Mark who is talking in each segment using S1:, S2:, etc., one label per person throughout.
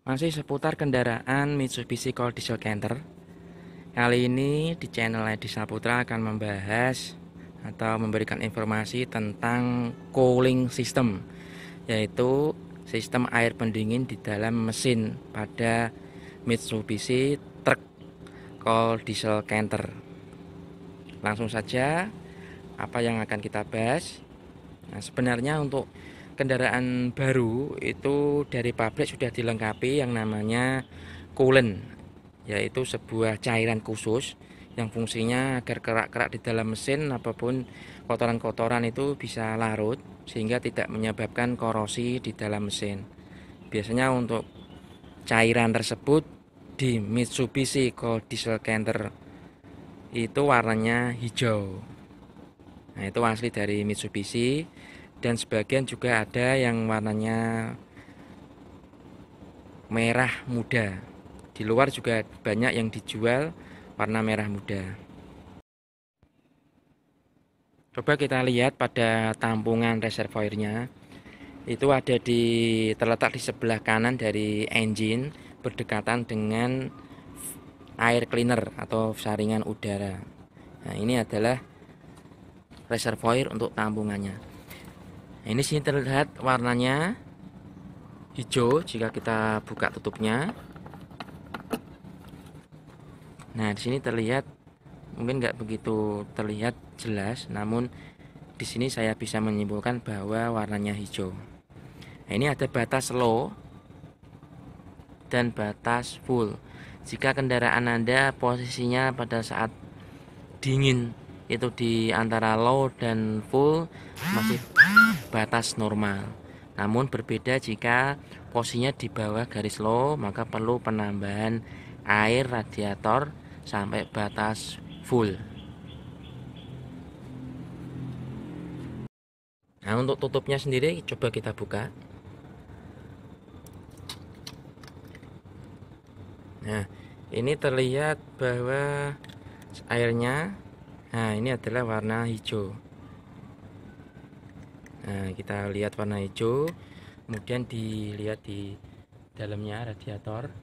S1: Masih seputar kendaraan Mitsubishi Colt Diesel Canter Kali ini di channel Edi Saputra akan membahas atau memberikan informasi tentang cooling system Yaitu sistem air pendingin di dalam mesin pada Mitsubishi truk Colt Diesel Canter Langsung saja apa yang akan kita bahas Nah sebenarnya untuk kendaraan baru itu dari pabrik sudah dilengkapi yang namanya coolant yaitu sebuah cairan khusus yang fungsinya agar kerak-kerak di dalam mesin apapun kotoran-kotoran itu bisa larut sehingga tidak menyebabkan korosi di dalam mesin. Biasanya untuk cairan tersebut di Mitsubishi Gold Diesel Canter itu warnanya hijau. Nah, itu asli dari Mitsubishi dan sebagian juga ada yang warnanya merah muda di luar juga banyak yang dijual warna merah muda coba kita lihat pada tampungan reservoirnya itu ada di terletak di sebelah kanan dari engine berdekatan dengan air cleaner atau saringan udara nah ini adalah reservoir untuk tampungannya ini sini terlihat warnanya hijau jika kita buka tutupnya nah di sini terlihat mungkin nggak begitu terlihat jelas namun di sini saya bisa menyimpulkan bahwa warnanya hijau nah, ini ada batas low dan batas full jika kendaraan anda posisinya pada saat dingin itu di antara low dan full masih batas normal namun berbeda jika posisinya di bawah garis low maka perlu penambahan air radiator sampai batas full nah untuk tutupnya sendiri coba kita buka nah ini terlihat bahwa airnya Nah, ini adalah warna hijau. Nah, kita lihat warna hijau, kemudian dilihat di dalamnya radiator.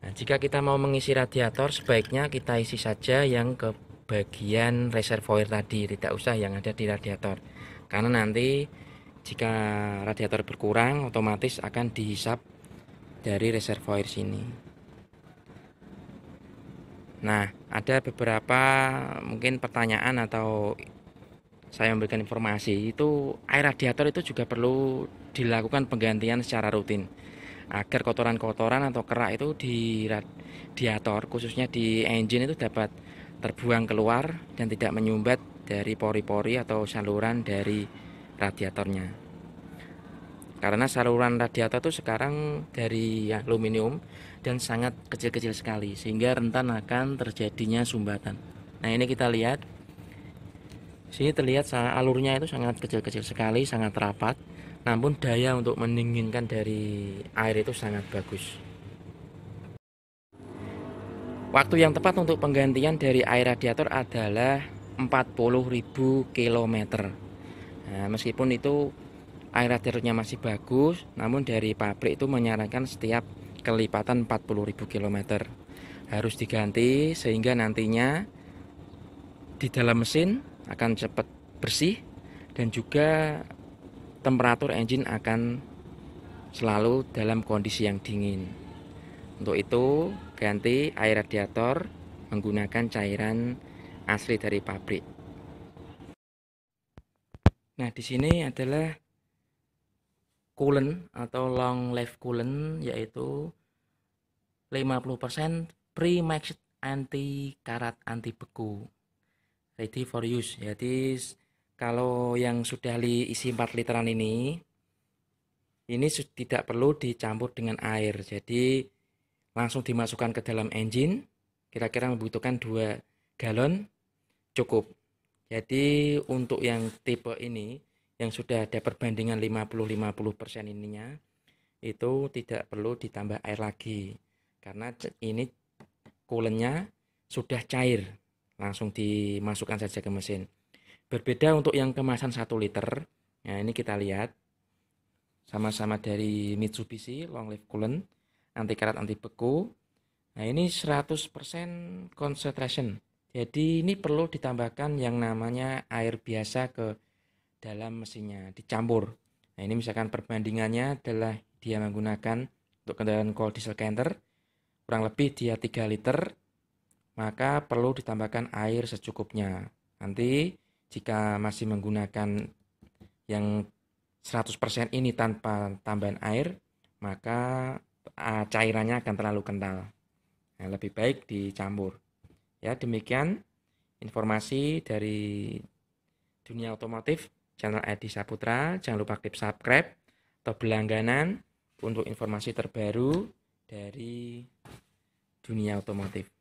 S1: Nah, jika kita mau mengisi radiator, sebaiknya kita isi saja yang ke bagian reservoir tadi, tidak usah yang ada di radiator. Karena nanti jika radiator berkurang, otomatis akan dihisap dari reservoir sini. Nah, ada beberapa mungkin pertanyaan atau saya memberikan informasi itu air radiator itu juga perlu dilakukan penggantian secara rutin agar kotoran-kotoran atau kerak itu di radiator khususnya di engine itu dapat terbuang keluar dan tidak menyumbat dari pori-pori atau saluran dari radiatornya karena saluran radiator itu sekarang dari ya, aluminium dan sangat kecil-kecil sekali sehingga rentan akan terjadinya sumbatan nah ini kita lihat sini terlihat alurnya itu sangat kecil-kecil sekali sangat rapat namun daya untuk mendinginkan dari air itu sangat bagus waktu yang tepat untuk penggantian dari air radiator adalah 40.000 km nah, meskipun itu Air radiatornya masih bagus namun dari pabrik itu menyarankan setiap kelipatan 40.000 km harus diganti sehingga nantinya di dalam mesin akan cepat bersih dan juga temperatur engine akan selalu dalam kondisi yang dingin untuk itu ganti air radiator menggunakan cairan asli dari pabrik nah di sini adalah coolant atau long life coolant yaitu 50% pre-mixed anti karat anti beku ready for use jadi kalau yang sudah diisi 4 literan ini ini tidak perlu dicampur dengan air jadi langsung dimasukkan ke dalam engine kira-kira membutuhkan 2 galon cukup jadi untuk yang tipe ini yang sudah ada perbandingan 50-50% ininya itu tidak perlu ditambah air lagi karena ini kulennya sudah cair langsung dimasukkan saja ke mesin berbeda untuk yang kemasan 1 liter nah ini kita lihat sama-sama dari Mitsubishi long life coolant anti karat anti beku nah ini 100% concentration jadi ini perlu ditambahkan yang namanya air biasa ke dalam mesinnya dicampur. Nah, ini misalkan perbandingannya adalah dia menggunakan untuk kendaraan kol diesel canter kurang lebih dia 3 liter maka perlu ditambahkan air secukupnya. Nanti jika masih menggunakan yang 100% ini tanpa tambahan air, maka ah, cairannya akan terlalu kental. Nah, lebih baik dicampur. Ya, demikian informasi dari dunia otomotif channel Edi Saputra. Jangan lupa klik subscribe atau berlangganan untuk informasi terbaru dari dunia otomotif.